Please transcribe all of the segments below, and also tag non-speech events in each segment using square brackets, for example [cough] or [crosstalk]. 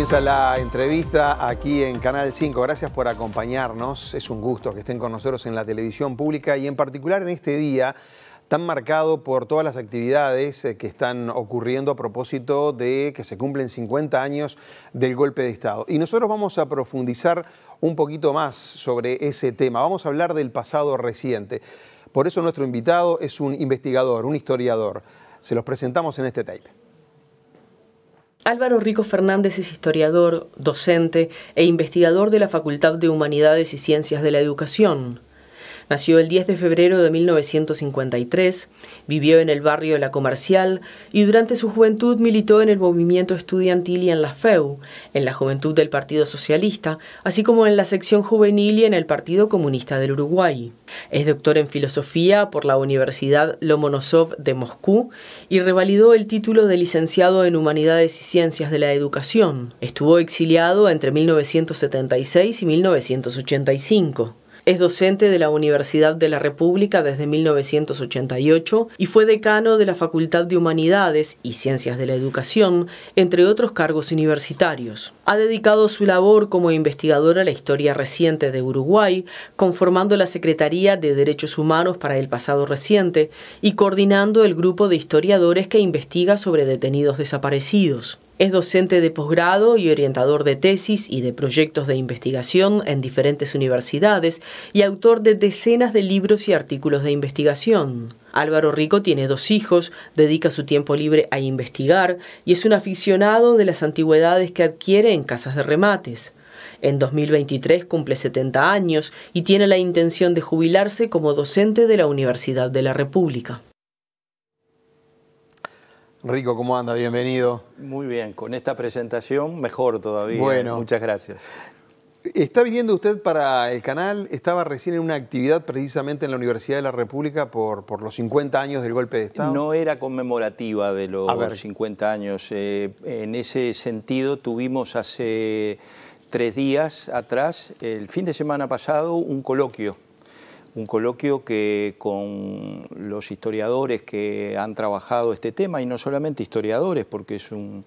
Comienza la entrevista aquí en Canal 5. Gracias por acompañarnos. Es un gusto que estén con nosotros en la televisión pública y en particular en este día tan marcado por todas las actividades eh, que están ocurriendo a propósito de que se cumplen 50 años del golpe de Estado. Y nosotros vamos a profundizar un poquito más sobre ese tema. Vamos a hablar del pasado reciente. Por eso nuestro invitado es un investigador, un historiador. Se los presentamos en este tape. Álvaro Rico Fernández es historiador, docente e investigador de la Facultad de Humanidades y Ciencias de la Educación. Nació el 10 de febrero de 1953, vivió en el barrio La Comercial y durante su juventud militó en el movimiento estudiantil y en la FEU, en la juventud del Partido Socialista, así como en la sección juvenil y en el Partido Comunista del Uruguay. Es doctor en filosofía por la Universidad Lomonosov de Moscú y revalidó el título de licenciado en Humanidades y Ciencias de la Educación. Estuvo exiliado entre 1976 y 1985. Es docente de la Universidad de la República desde 1988 y fue decano de la Facultad de Humanidades y Ciencias de la Educación, entre otros cargos universitarios. Ha dedicado su labor como investigadora a la historia reciente de Uruguay, conformando la Secretaría de Derechos Humanos para el pasado reciente y coordinando el grupo de historiadores que investiga sobre detenidos desaparecidos. Es docente de posgrado y orientador de tesis y de proyectos de investigación en diferentes universidades y autor de decenas de libros y artículos de investigación. Álvaro Rico tiene dos hijos, dedica su tiempo libre a investigar y es un aficionado de las antigüedades que adquiere en casas de remates. En 2023 cumple 70 años y tiene la intención de jubilarse como docente de la Universidad de la República. Rico, ¿cómo anda? Bienvenido. Muy bien, con esta presentación mejor todavía. Bueno, muchas gracias. Está viniendo usted para el canal, estaba recién en una actividad precisamente en la Universidad de la República por, los 50 años del golpe de Estado. No era conmemorativa de los 50 años. Eh, en ese sentido tuvimos hace tres días atrás, el fin de semana pasado, un coloquio un coloquio que con los historiadores que han trabajado este tema, y no solamente historiadores, porque es un,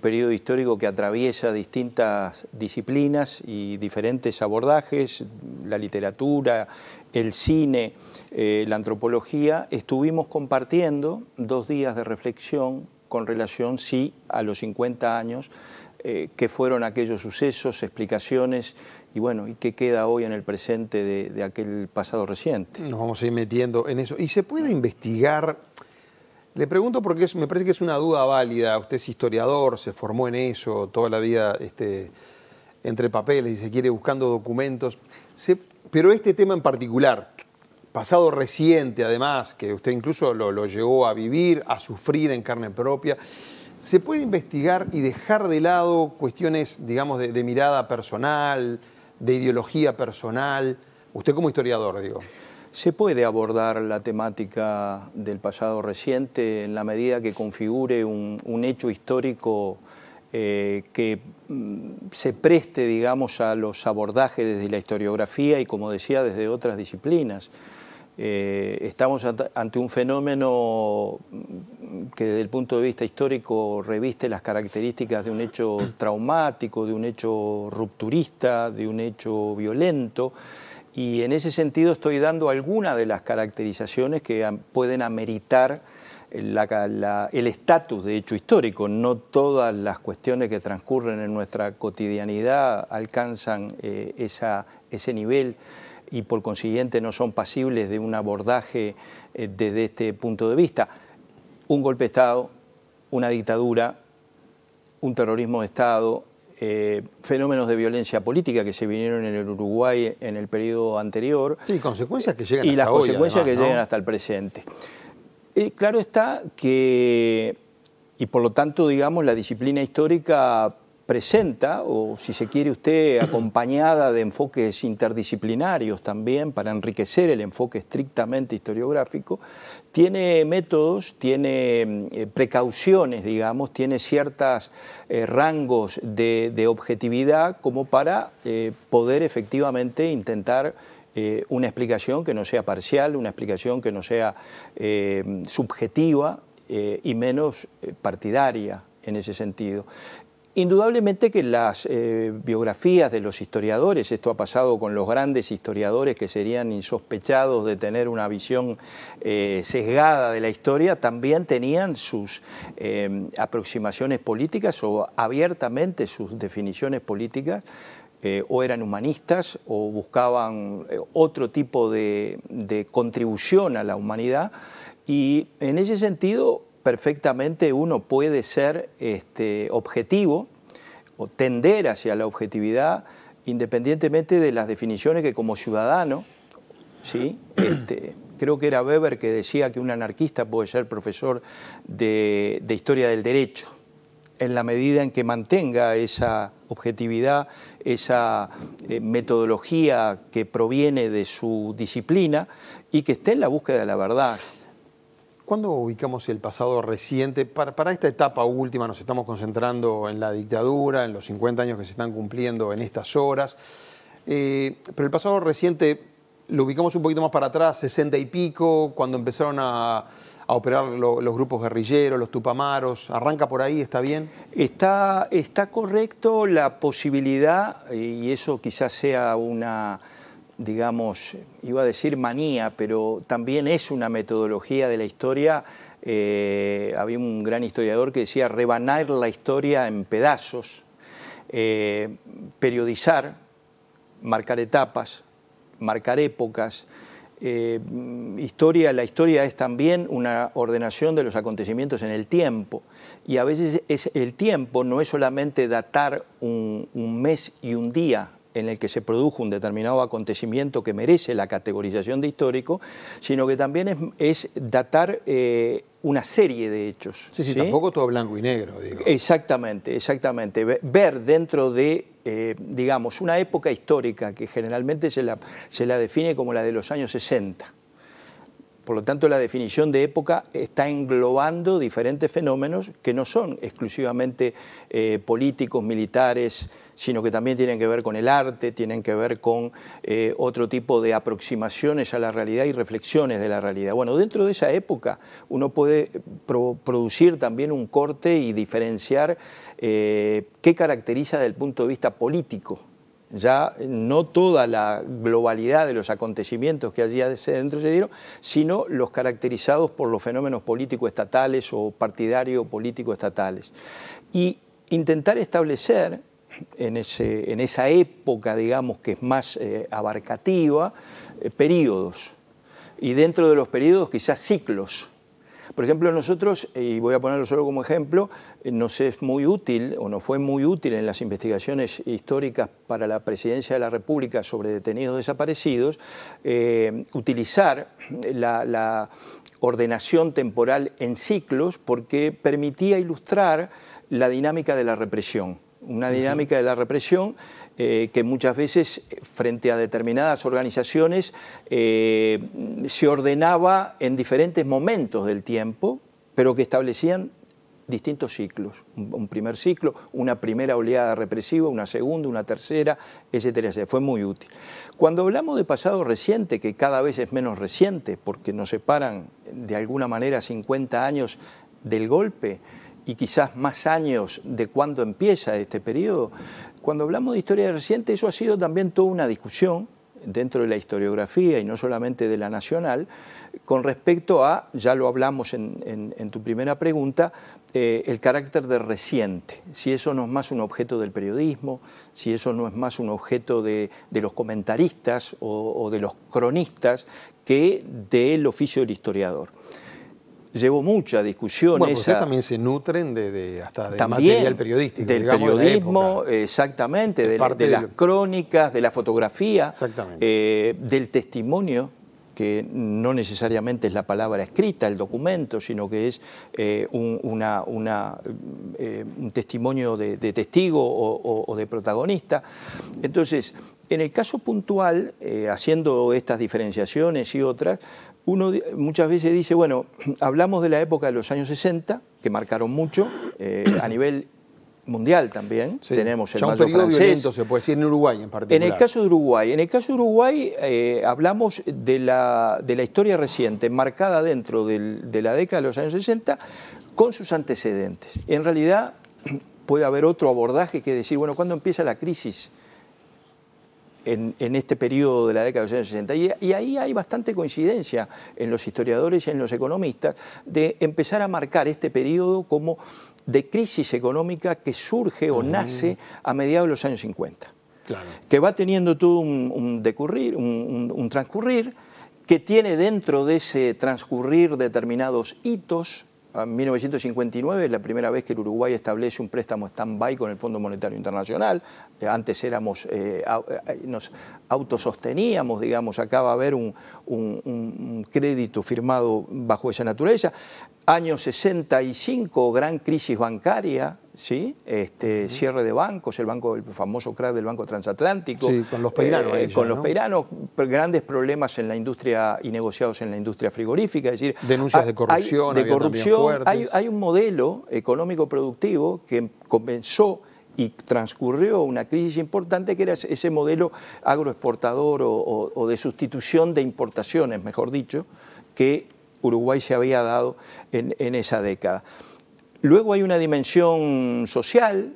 periodo histórico que atraviesa distintas disciplinas y diferentes abordajes, la literatura, el cine, eh, la antropología, estuvimos compartiendo dos días de reflexión con relación, sí, a los 50 años, eh, que fueron aquellos sucesos, explicaciones y bueno, ¿y qué queda hoy en el presente de, aquel pasado reciente? Nos vamos a ir metiendo en eso. ¿Y se puede investigar? Le pregunto porque me parece que es una duda válida. Usted es historiador, se formó en eso toda la vida este, entre papeles y se quiere buscando documentos. pero este tema en particular, pasado reciente además, que usted incluso lo, llevó llegó a vivir, a sufrir en carne propia, ¿se puede investigar y dejar de lado cuestiones, digamos, de mirada personal? de ideología personal? Usted como historiador, digo. Se puede abordar la temática del pasado reciente en la medida que configure un, hecho histórico eh, que mm, se preste, digamos, a los abordajes desde la historiografía y, como decía, desde otras disciplinas. Eh, estamos ante un fenómeno mm, que desde el punto de vista histórico reviste las características de un hecho [clears throat] traumático, de un hecho rupturista, de un hecho violento. Y en ese sentido estoy dando algunas de las caracterizaciones que pueden ameritar el estatus de hecho histórico. No todas las cuestiones que transcurren en nuestra cotidianidad alcanzan eh, ese nivel y por consiguiente no son pasibles de un abordaje eh, desde este punto de vista. Un golpe de Estado, una dictadura, un terrorismo de Estado, eh, fenómenos de violencia política que se vinieron en el Uruguay en el periodo anterior. y consecuencias que llegan y las consecuencias que llegan hasta el presente. claro está que, y por lo tanto, digamos, la disciplina histórica presenta, o si se quiere usted, acompañada de enfoques interdisciplinarios también para enriquecer el enfoque estrictamente historiográfico, tiene métodos, tiene mm, eh, precauciones, digamos, tiene ciertos eh, rangos de, objetividad como para eh, poder efectivamente intentar una explicación que no sea parcial, una explicación que no sea subjetiva y menos partidaria en ese sentido. Indudablemente que las eh, biografías de los historiadores, esto ha pasado con los grandes historiadores que serían insospechados de tener una visión eh, sesgada de la historia, también tenían sus eh, aproximaciones políticas o abiertamente sus definiciones políticas. o eran humanistas o buscaban otro tipo de, de, contribución a la humanidad. Y en ese sentido, perfectamente uno puede ser este, objetivo o tender hacia la objetividad independientemente de las definiciones que como ciudadano, ¿sí? Este, creo que era Weber que decía que un anarquista puede ser profesor de, historia del derecho, en la medida en que mantenga esa objetividad, esa eh, metodología que proviene de su disciplina y que esté en la búsqueda de la verdad. ¿Cuándo ubicamos el pasado reciente? Para, esta etapa última nos estamos concentrando en la dictadura, en los 50 años que se están cumpliendo en estas horas, eh, pero el pasado reciente lo ubicamos un poquito más para atrás, 60 y pico, cuando empezaron a, operar los grupos guerrilleros, los tupamaros. ¿Arranca por ahí? ¿Está bien? Está, está correcto la posibilidad, eh, y eso quizás sea una digamos, iba a decir manía, pero también es una metodología de la historia. Eh, había un gran historiador que decía rebanar la historia en pedazos, eh, periodizar, marcar etapas, marcar épocas. Eh, historia, la historia es también una ordenación de los acontecimientos en el tiempo. Y a veces es, el tiempo no es solamente datar un mes y un día en el que se produjo un determinado acontecimiento que merece la categorización de histórico, sino que también es, datar eh, una serie de hechos. Sí, sí, tampoco todo blanco y negro. Digo. Exactamente, exactamente. Ver dentro de, eh, digamos, una época histórica que generalmente se la, se la define como la de los años 60 por lo tanto, la definición de época está englobando diferentes fenómenos que no son exclusivamente eh, políticos, militares, sino que también tienen que ver con el arte, tienen que ver con eh, otro tipo de aproximaciones a la realidad y reflexiones de la realidad. Bueno, dentro de esa época uno puede eh, producir también un corte y diferenciar qué caracteriza desde el punto de vista político ya no toda la globalidad de los acontecimientos que allí adentro se dieron, sino los caracterizados por los fenómenos político-estatales o partidario-político-estatales. Y intentar establecer en, esa época, digamos, que es más eh, abarcativa, eh, períodos periodos. Y dentro de los periodos quizás ciclos por ejemplo, nosotros, eh, y voy a ponerlo solo como ejemplo, eh, nos es muy útil o nos fue muy útil en las investigaciones históricas para la presidencia de la República sobre detenidos desaparecidos, eh, utilizar la, la ordenación temporal en ciclos porque permitía ilustrar la dinámica de la represión. Una dinámica de la represión eh, que muchas veces frente a determinadas organizaciones eh, se ordenaba en diferentes momentos del tiempo, pero que establecían distintos ciclos, un primer ciclo, una primera oleada represiva, una segunda, una tercera, etcétera, Fue muy útil. Cuando hablamos de pasado reciente, que cada vez es menos reciente, porque nos separan de alguna manera 50 años del golpe y quizás más años de cuando empieza este periodo, cuando hablamos de historia reciente, eso ha sido también toda una discusión dentro de la historiografía y no solamente de la nacional, con respecto a, ya lo hablamos en, tu primera pregunta, eh, el carácter de reciente, si eso no es más un objeto del periodismo, si eso no es más un objeto de, los comentaristas o de los cronistas que del oficio del historiador llevó mucha discusión. Bueno, esa. también se nutren de, hasta del material periodístico. Del periodismo, exactamente, de, las crónicas, de la fotografía, eh, del testimonio que no necesariamente es la palabra escrita, el documento, sino que es eh, un, una, eh, testimonio de, testigo o, de protagonista. Entonces, en el caso puntual, haciendo estas diferenciaciones y otras, uno muchas veces dice, bueno, [clears throat] hablamos de la época de los años 60, que marcaron mucho, eh, a nivel mundial también. Tenemos el un francés. se puede decir, en Uruguay en particular. En el caso de Uruguay. En el caso Uruguay eh, hablamos de la, de la, historia reciente, marcada dentro de la década de los años 60, con sus antecedentes. En realidad [clears throat] puede haber otro abordaje que decir, bueno, ¿cuándo empieza la crisis en, este periodo de la década de los años 60. Y, y, ahí hay bastante coincidencia en los historiadores y en los economistas de empezar a marcar este periodo como de crisis económica que surge o nace a mediados de los años 50. Que va teniendo todo un, decurrir, un transcurrir, que tiene dentro de ese transcurrir determinados hitos, 1959 es la primera vez que el Uruguay establece un préstamo stand-by con el Fondo Monetario Internacional. Eh, antes éramos, eh, eh, nos autososteníamos, digamos, Acaba haber un, un crédito firmado bajo esa naturaleza. Año 65, gran crisis bancaria, ¿sí? Este, cierre de bancos, el, banco, el famoso crack del Banco Transatlántico. con los peiranos. Eh, con los peiranos, grandes problemas en la industria y negociados en la industria frigorífica. Es decir, Denuncias de corrupción. Hay, de corrupción. Hay, un modelo económico productivo que comenzó y transcurrió una crisis importante que era ese modelo agroexportador o, de sustitución de importaciones, mejor dicho, que Uruguay se había dado en esa década. Luego hay una dimensión social,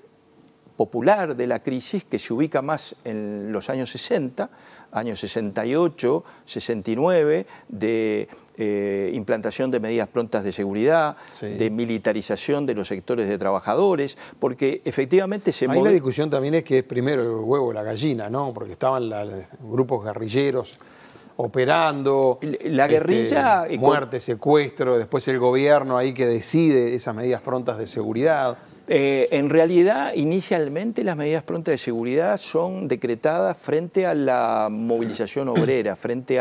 popular de la crisis que se ubica más en los años 60, años 68, 69, de eh, implantación de medidas prontas de seguridad, de militarización de los sectores de trabajadores, porque efectivamente se... Ahí la discusión también es que es primero el huevo la gallina, ¿no? Porque estaban los grupos guerrilleros operando. La este, guerrilla. Eh, muerte, secuestro, después el gobierno ahí que decide esas medidas prontas de seguridad. Eh, en realidad, inicialmente las medidas prontas de seguridad son decretadas frente a la movilización obrera, [clears throat] frente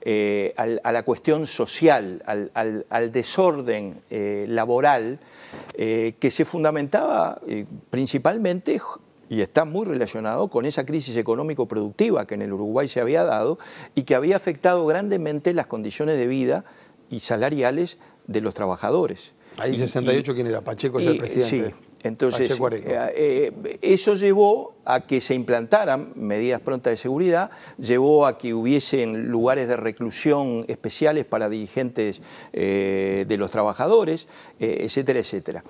eh, al, a la cuestión social, al, desorden laboral, que se fundamentaba principalmente y está muy relacionado con esa crisis económico-productiva que en el Uruguay se había dado y que había afectado grandemente las condiciones de vida y salariales de los trabajadores. Ahí en 68, quien era? Pacheco era el presidente. Sí, entonces eh, eh, eso llevó a que se implantaran medidas prontas de seguridad, llevó a que hubiesen lugares de reclusión especiales para dirigentes eh, de los trabajadores, etcétera, etcétera.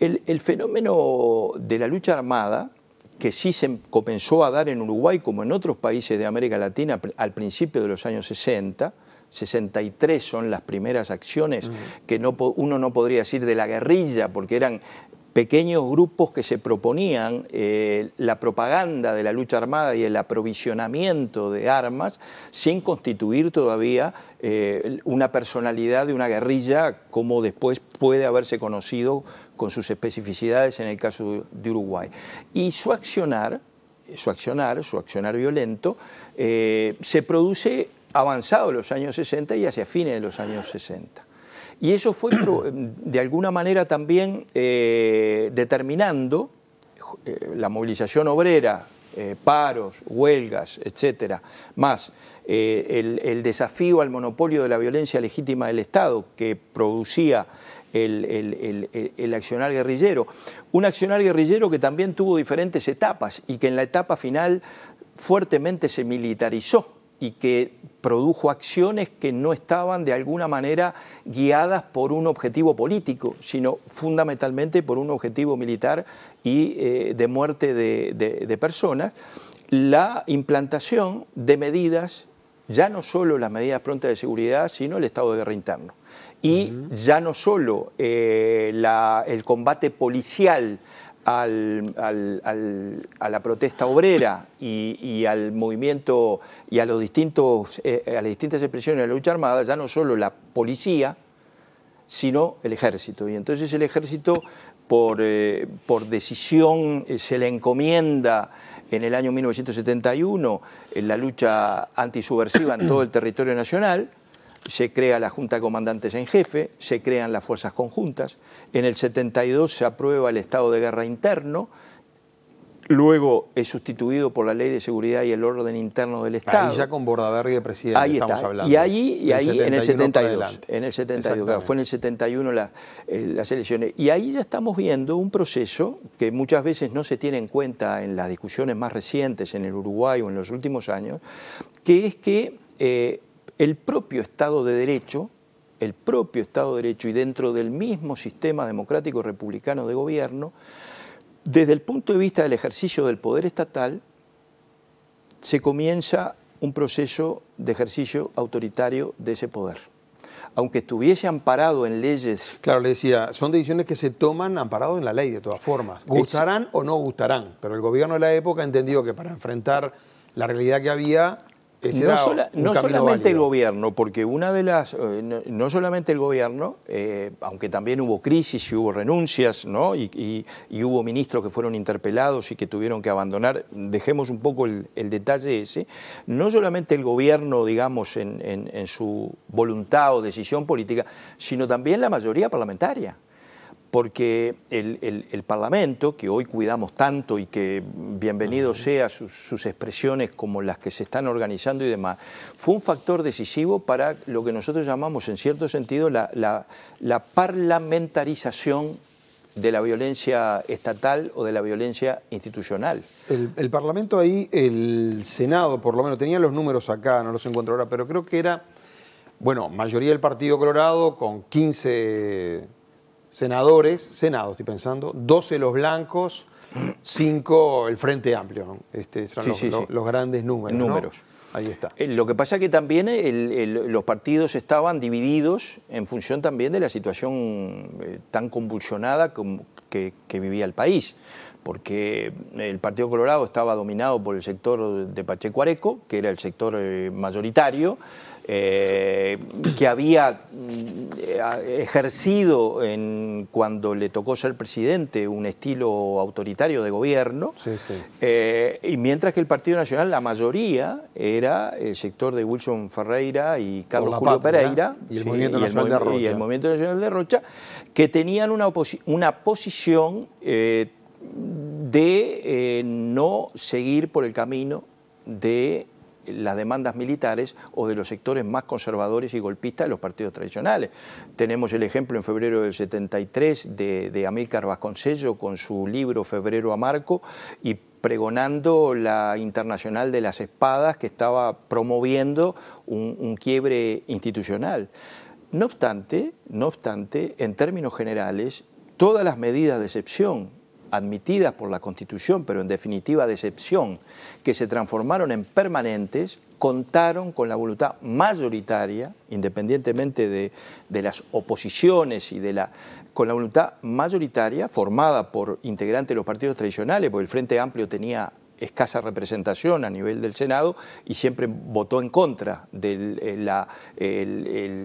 El, el fenómeno de la lucha armada que sí se comenzó a dar en Uruguay como en otros países de América Latina al principio de los años 60, 63 son las primeras acciones que no, uno no podría decir de la guerrilla, porque eran pequeños grupos que se proponían eh, la propaganda de la lucha armada y el aprovisionamiento de armas sin constituir todavía eh, una personalidad de una guerrilla como después puede haberse conocido con sus especificidades en el caso de Uruguay. Y su accionar, su accionar, su accionar violento, eh, se produce avanzado los años 60 y hacia fines de los años 60. Y eso fue [clears throat] de alguna manera también eh, determinando eh, la movilización obrera, paros, huelgas, etcétera, más el, desafío al monopolio de la violencia legítima del Estado que producía el, accionar guerrillero. Un accionar guerrillero que también tuvo diferentes etapas y que en la etapa final fuertemente se militarizó y que produjo acciones que no estaban de alguna manera guiadas por un objetivo político, sino fundamentalmente por un objetivo militar y eh, de muerte de, de personas, la implantación de medidas, ya no solo las medidas prontas de seguridad, sino el estado de guerra interno y ya no solo eh, el combate policial a la protesta obrera y, al movimiento y a, los distintos, eh, eh, a las distintas expresiones de la lucha armada, ya no solo la policía, sino el ejército. Y entonces el ejército, por, decisión, se le encomienda en el año 1971 en la lucha antisubversiva en todo el territorio nacional se crea la Junta de Comandantes en Jefe, se crean las fuerzas conjuntas, en el 72 se aprueba el estado de guerra interno, luego es sustituido por la Ley de Seguridad y el Orden Interno del Estado. Ahí ya con Bordaberry de presidente estamos hablando. Y ahí, y ahí en el 72, en el fue en el 71 eh, las elecciones. Y ahí ya estamos viendo un proceso que muchas veces no se tiene en cuenta en las discusiones más recientes en el Uruguay o en los últimos años, que es que... Eh, el propio Estado de Derecho, el propio Estado de Derecho y dentro del mismo sistema democrático republicano de gobierno, desde el punto de vista del ejercicio del poder estatal, se comienza un proceso de ejercicio autoritario de ese poder. Aunque estuviese amparado en leyes... Claro, le decía, son decisiones que se toman amparado en la ley de todas formas. Gustarán o no gustarán, pero el gobierno de la época entendió que para enfrentar la realidad que había no, solamente el gobierno, porque una de las. Eh, no, solamente el gobierno, eh, aunque también hubo crisis y hubo renuncias, ¿no? Y, hubo ministros que fueron interpelados y que tuvieron que abandonar. Dejemos un poco el, detalle ese. No solamente el gobierno, digamos, en su voluntad o decisión política, sino también la mayoría parlamentaria porque el, Parlamento, que hoy cuidamos tanto y que bienvenido sea sus, expresiones como las que se están organizando y demás, fue un factor decisivo para lo que nosotros llamamos, en cierto sentido, la, parlamentarización de la violencia estatal o de la violencia institucional. El, el Parlamento ahí, el Senado por lo menos, tenía los números acá, no los encuentro ahora, pero creo que era, bueno, mayoría del Partido Colorado con 15 senadores, senado estoy pensando, 12 los blancos, 5 el Frente Amplio. Este, los, grandes números. Números. Ahí está. Eh, lo que pasa es que también los partidos estaban divididos en función también de la situación eh, tan convulsionada que, que vivía el país porque el Partido Colorado estaba dominado por el sector de Pacheco Areco, que era el sector eh, mayoritario, eh, que había eh, ejercido en, cuando le tocó ser presidente un estilo autoritario de gobierno, eh, y mientras que el Partido Nacional, la mayoría, era el sector de Wilson Ferreira y Carlos Julio Pereira, y el, Movimiento Nacional de Rocha. que tenían una, una posición de no seguir por el camino de las demandas militares o de los sectores más conservadores y golpistas de los partidos tradicionales. Tenemos el ejemplo en febrero del 73 de, de Amílcar Vasconcello con su libro Febrero a Marco y pregonando la Internacional de las Espadas que estaba promoviendo un, quiebre institucional. No obstante, no obstante, en términos generales, todas las medidas de excepción admitidas por la Constitución, pero en definitiva de excepción, que se transformaron en permanentes, contaron con la voluntad mayoritaria, independientemente de, las oposiciones y de la con la voluntad mayoritaria formada por integrantes de los partidos tradicionales, porque el Frente Amplio tenía escasa representación a nivel del Senado y siempre votó en contra de eh, la, eh,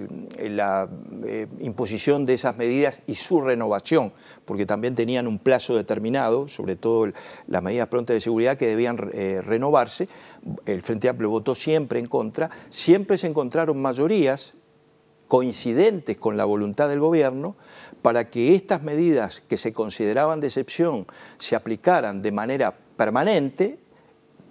imposición de esas medidas y su renovación, porque también tenían un plazo determinado, sobre todo las medidas prontas de seguridad que debían eh, renovarse. El Frente Amplio votó siempre en contra, siempre se encontraron mayorías coincidentes con la voluntad del gobierno para que estas medidas que se consideraban de excepción se aplicaran de manera permanente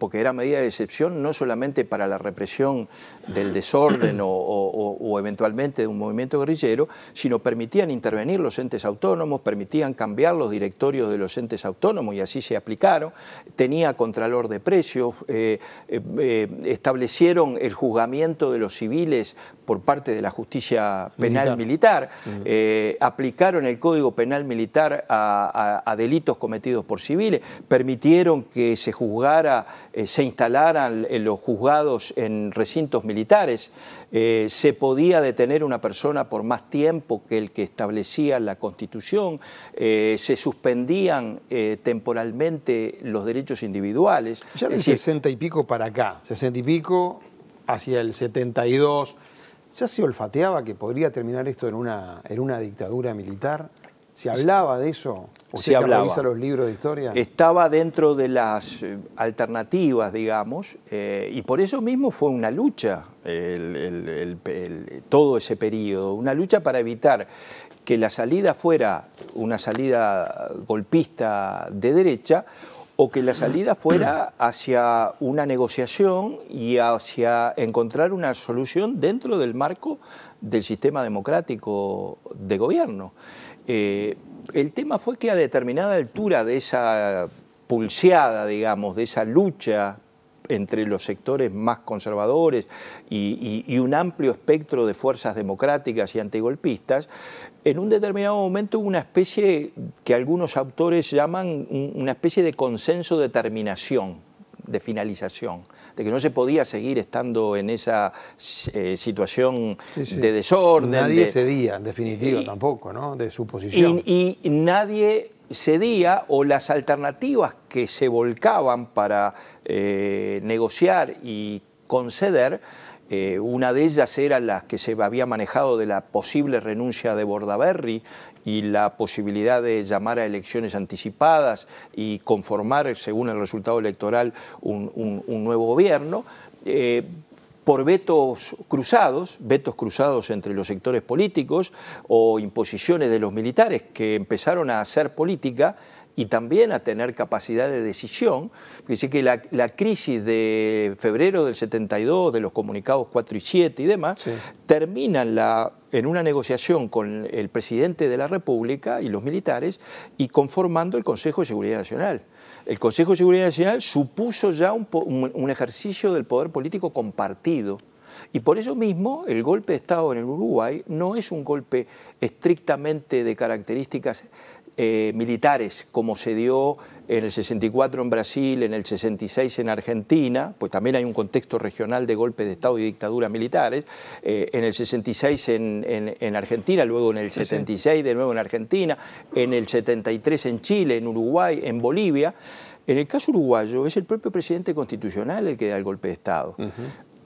porque era medida de excepción no solamente para la represión del desorden o, eventualmente de un movimiento guerrillero, sino permitían intervenir los entes autónomos, permitían cambiar los directorios de los entes autónomos y así se aplicaron, tenía contralor de precios, eh, eh, eh, establecieron el juzgamiento de los civiles por parte de la justicia penal militar, aplicaron el código penal militar a delitos cometidos por civiles, permitieron que se juzgara eh, se instalaran los juzgados en recintos militares, eh, se podía detener una persona por más tiempo que el que establecía la Constitución, eh, se suspendían temporalmente los derechos individuales. Ya del 60 y pico para acá, 60 y pico hacia el 72, ¿ya se olfateaba que podría terminar esto en una, en una dictadura militar? ¿Se hablaba de eso? se hablaba. los libros de historia? Estaba dentro de las eh, alternativas, digamos, eh, y por eso mismo fue una lucha todo ese periodo, una lucha para evitar que la salida fuera una salida golpista de derecha o que la salida fuera hacia una negociación y hacia encontrar una solución dentro del marco del sistema democrático de gobierno. Eh, el tema fue que a determinada altura de esa pulseada, digamos, de esa lucha entre los sectores más conservadores y, y, un amplio espectro de fuerzas democráticas y antigolpistas, en un determinado momento hubo una especie que algunos autores llaman una especie de consenso de terminación de finalización, de que no se podía seguir estando en esa eh, situación de desorden. Nadie cedía, en definitiva, tampoco, ¿no? De su posición. Y, nadie cedía o las alternativas que se volcaban para eh, negociar y conceder eh, una de ellas era la que se había manejado de la posible renuncia de Bordaberry y la posibilidad de llamar a elecciones anticipadas y conformar, según el resultado electoral, un, nuevo gobierno. Eh, por vetos cruzados, vetos cruzados entre los sectores políticos o imposiciones de los militares que empezaron a hacer política y también a tener capacidad de decisión. Dice que la, crisis de febrero del 72, de los comunicados 4 y 7 y demás, termina en, la, en una negociación con el presidente de la República y los militares y conformando el Consejo de Seguridad Nacional. El Consejo de Seguridad Nacional supuso ya un, un ejercicio del poder político compartido. Y por eso mismo el golpe de Estado en el Uruguay no es un golpe estrictamente de características eh, militares, como se dio en el 64 en Brasil, en el 66 en Argentina, pues también hay un contexto regional de golpes de Estado y dictaduras militares, eh, en el 66 en, Argentina, luego en el 76 de nuevo en Argentina, en el 73 en Chile, en Uruguay, en Bolivia. En el caso uruguayo es el propio presidente constitucional el que da el golpe de Estado.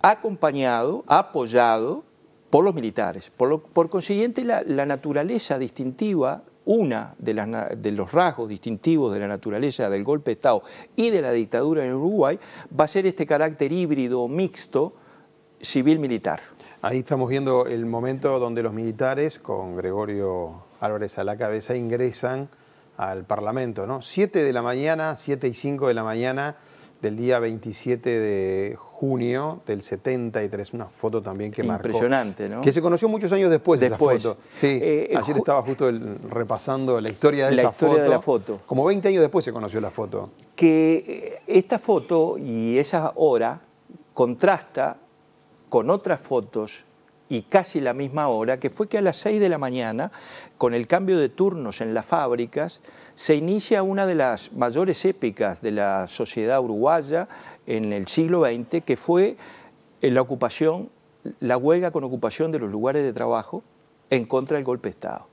Acompañado, apoyado por los militares. Por, por consiguiente, la naturaleza distintiva una de, los rasgos distintivos de la naturaleza del golpe de Estado y de la dictadura en Uruguay va a ser este carácter híbrido, mixto, civil-militar. Ahí estamos viendo el momento donde los militares, con Gregorio Álvarez a la cabeza, ingresan al Parlamento, ¿no? siete de la mañana, siete y cinco de la mañana, del día 27 de junio del 73, una foto también que marcó. Impresionante, ¿no? Que se conoció muchos años después, después. esa foto. Sí, eh, eh, ayer estaba justo repasando la historia de la historia De la foto. Como 20 años después se conoció la foto. Que eh, esta foto y esa hora contrasta con otras fotos y casi la misma hora, que fue que a las 6 de la mañana, con el cambio de turnos en las fábricas, se inicia una de las mayores épicas de la sociedad uruguaya en el siglo XX, que fue la ocupación, la huelga con ocupación de los lugares de trabajo en contra del golpe de Estado.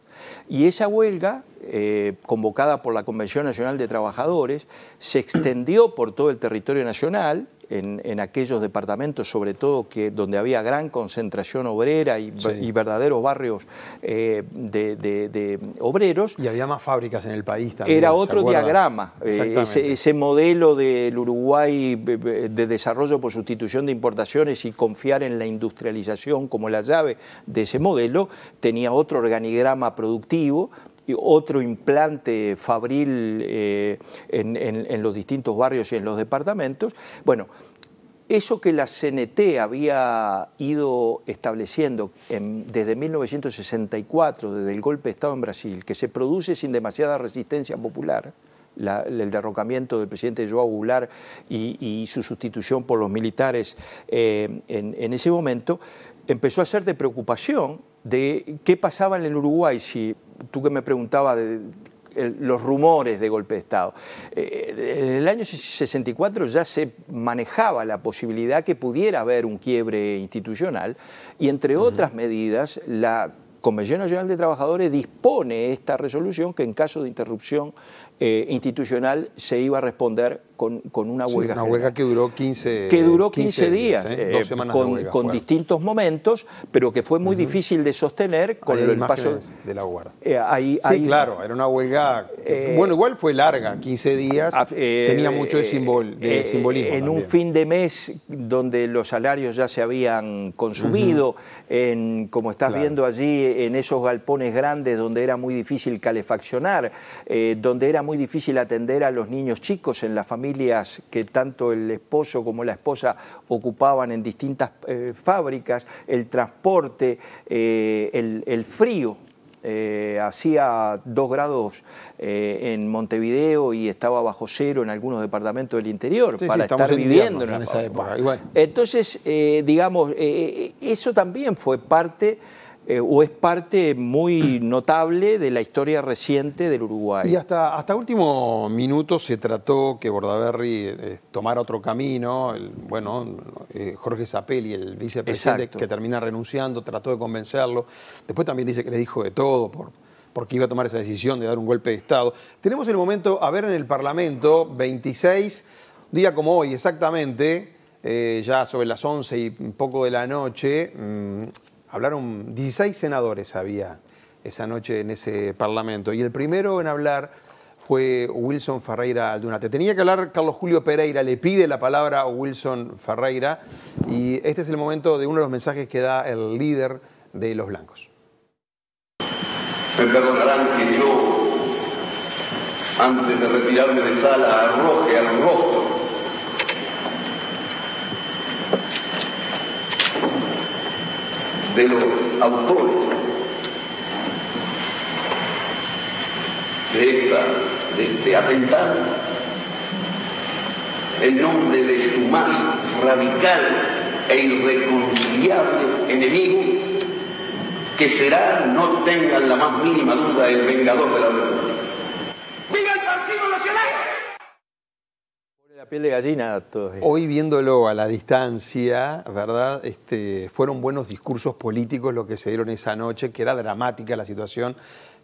Y esa huelga, eh, convocada por la Convención Nacional de Trabajadores, se extendió por todo el territorio nacional en, aquellos departamentos, sobre todo que donde había gran concentración obrera y, verdaderos barrios eh, de, obreros. Y había más fábricas en el país también. Era otro diagrama, eh, ese, ese, modelo del Uruguay eh, de desarrollo por sustitución de importaciones y confiar en la industrialización como la llave de ese modelo, tenía otro organigrama productivo otro implante fabril eh, en, los distintos barrios y en los departamentos. Bueno, eso que la CNT había ido estableciendo desde 1964, desde el golpe de Estado en Brasil, que se produce sin demasiada resistencia popular, el derrocamiento del presidente Joao Goulart y, su sustitución por los militares eh, en ese momento, empezó a ser de preocupación de qué pasaba en el Uruguay, si tú que me preguntabas de, los rumores de golpe de Estado. Eh, en el año 64 ya se manejaba la posibilidad que pudiera haber un quiebre institucional y entre otras medidas la Convención Nacional de Trabajadores dispone esta resolución que en caso de interrupción eh, institucional se iba a responder con, una huelga. una huelga que duró 15 Que duró 15, días, ¿eh? Eh, dos semanas con, distintos momentos, pero que fue muy difícil de sostener con el paso de la guarda. ahí sí, claro, era una huelga. bueno, igual fue larga, 15 días, ah, tenía mucho de, simbolismo. En un fin de mes donde los salarios ya se habían consumido, en, como estás viendo allí, en esos galpones grandes donde era muy difícil calefaccionar, donde era difícil atender a los niños chicos en las familias que tanto el esposo como la esposa ocupaban en distintas eh, fábricas, el transporte, eh, el, frío, eh, hacía dos grados en Montevideo y estaba bajo cero en algunos departamentos del interior para estar viviendo Entonces, digamos, eso también fue parte eh, o es parte muy notable de la historia reciente del Uruguay. Y hasta, hasta último minuto se trató que Bordaberry tomar eh, tomara otro camino. bueno, eh, Jorge Zapelli, el vicepresidente que termina renunciando, trató de convencerlo. Después también dice que le dijo de todo por, porque iba a tomar esa decisión de dar un golpe de Estado. Tenemos el momento, a ver, en el Parlamento, 26, día como hoy exactamente, ya sobre las 11 y poco de la noche, mm, hablaron 16 senadores había esa noche en ese Parlamento. Y el primero en hablar fue Wilson Ferreira Aldunate. Tenía que hablar Carlos Julio Pereira, le pide la palabra a Wilson Ferreira y este es el momento de uno de los mensajes que da el líder de los blancos. Me perdonarán que yo, antes de retirarme de sala, arroje al rostro de los autores de, este atentado en nombre de su más radical e irreconciliable enemigo, que será, no tengan la más mínima duda, el vengador de la República. ¡Viva el Partido Nacional! La piel de gallina todo Hoy viéndolo a la distancia, ¿verdad? Este, fueron buenos discursos políticos los que se dieron esa noche, que era dramática la situación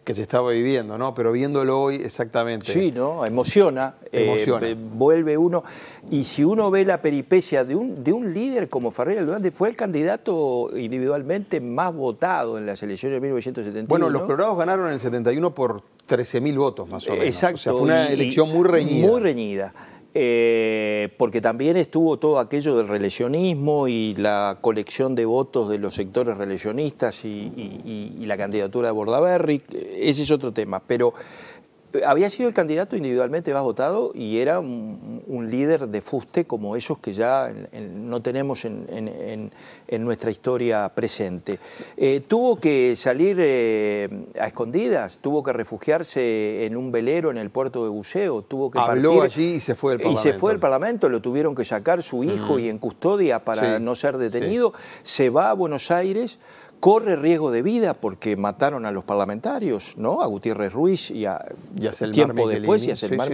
que se estaba viviendo, ¿no? Pero viéndolo hoy exactamente. Sí, ¿no? Emociona. Eh, Emociona. vuelve uno. Y si uno ve la peripecia de un, de un líder como Ferreira Aldurante, fue el candidato individualmente más votado en las elecciones de 1971. Bueno, los colorados ganaron en el 71 por 13.000 votos, más o menos. Exacto. O sea, fue una elección muy reñida. Muy reñida eh, porque también estuvo todo aquello del reeleccionismo y la colección de votos de los sectores reeleccionistas y, la candidatura de Bordaberry, eh, ese es otro tema, pero había sido el candidato individualmente más votado y era un, líder de fuste como esos que ya no tenemos en, nuestra historia presente. Eh, tuvo que salir eh, a escondidas, tuvo que refugiarse en un velero en el puerto de Buceo, tuvo que Habló allí y se fue al Parlamento. Y se fue al Parlamento, lo tuvieron que sacar su hijo y en custodia para no ser detenido. Se va a Buenos Aires corre riesgo de vida porque mataron a los parlamentarios, ¿no? A Gutiérrez Ruiz y a tiempo después y a Selmar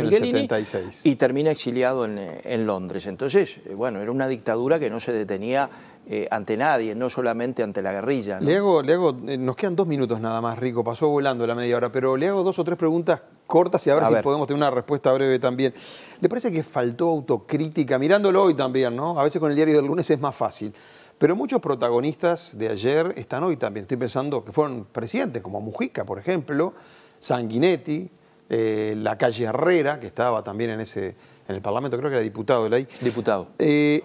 y termina exiliado en, Londres. Entonces, eh, bueno, era una dictadura que no se detenía eh, ante nadie, no solamente ante la guerrilla. Le, hago, eh, nos quedan dos minutos nada más, Rico, pasó volando la media hora, pero le hago dos o tres preguntas cortas y a ver si podemos tener una respuesta breve también. ¿Le parece que faltó autocrítica? Mirándolo hoy también, ¿no? A veces con el diario del lunes es más fácil. Pero muchos protagonistas de ayer están hoy también. Estoy pensando que fueron presidentes, como Mujica, por ejemplo, Sanguinetti, eh, la calle Herrera, que estaba también en, ese, en el Parlamento, creo que era diputado de la Diputado. Eh,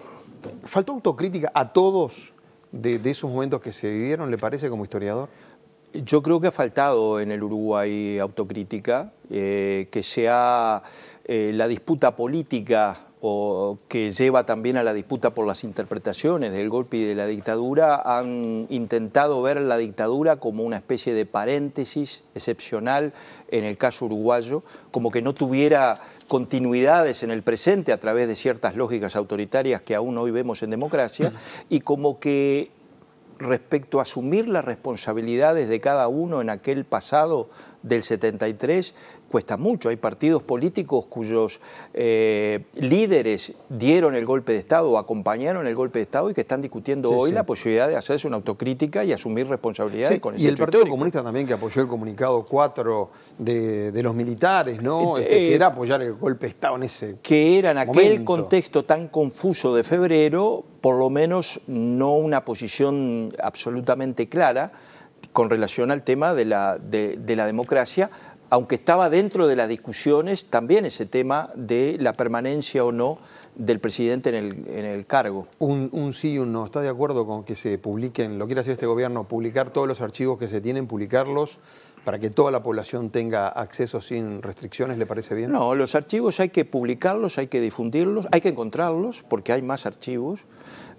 ¿Faltó autocrítica a todos de, esos momentos que se vivieron, le parece, como historiador? Yo creo que ha faltado en el Uruguay autocrítica, eh, que sea la disputa política o que lleva también a la disputa por las interpretaciones del golpe y de la dictadura, han intentado ver la dictadura como una especie de paréntesis excepcional en el caso uruguayo, como que no tuviera continuidades en el presente a través de ciertas lógicas autoritarias que aún hoy vemos en democracia, y como que respecto a asumir las responsabilidades de cada uno en aquel pasado del 73, cuesta mucho. Hay partidos políticos cuyos eh, líderes dieron el golpe de Estado o acompañaron el golpe de Estado y que están discutiendo hoy la posibilidad de hacerse una autocrítica y asumir responsabilidades con ese Y el Partido Comunista también que apoyó el comunicado 4 de, los militares, ¿no? Este, este, que era apoyar el golpe de Estado en ese Que era en aquel contexto tan confuso de febrero, por lo menos no una posición absolutamente clara con relación al tema de la, de la democracia, aunque estaba dentro de las discusiones también ese tema de la permanencia o no del presidente en el, en el cargo. Un, un, sí y un no. ¿Está de acuerdo con que se publiquen, lo quiere hacer este gobierno, publicar todos los archivos que se tienen, publicarlos para que toda la población tenga acceso sin restricciones? ¿Le parece bien? No, los archivos hay que publicarlos, hay que difundirlos, hay que encontrarlos, porque hay más archivos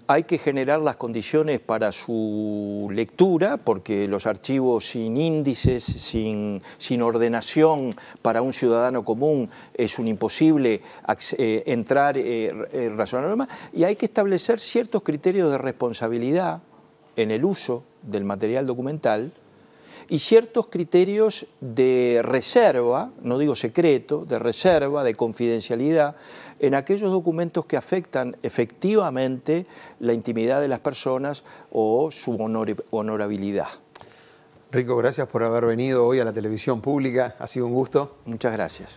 hay que generar las condiciones para su lectura, porque los archivos sin índices, sin, ordenación para un ciudadano común es un imposible eh, entrar eh, eh razonablemente, y hay que establecer ciertos criterios de responsabilidad en el uso del material documental y ciertos criterios de reserva, no digo secreto, de reserva, de confidencialidad, en aquellos documentos que afectan efectivamente la intimidad de las personas o su honorabilidad. Rico, gracias por haber venido hoy a la televisión pública. Ha sido un gusto. Muchas gracias.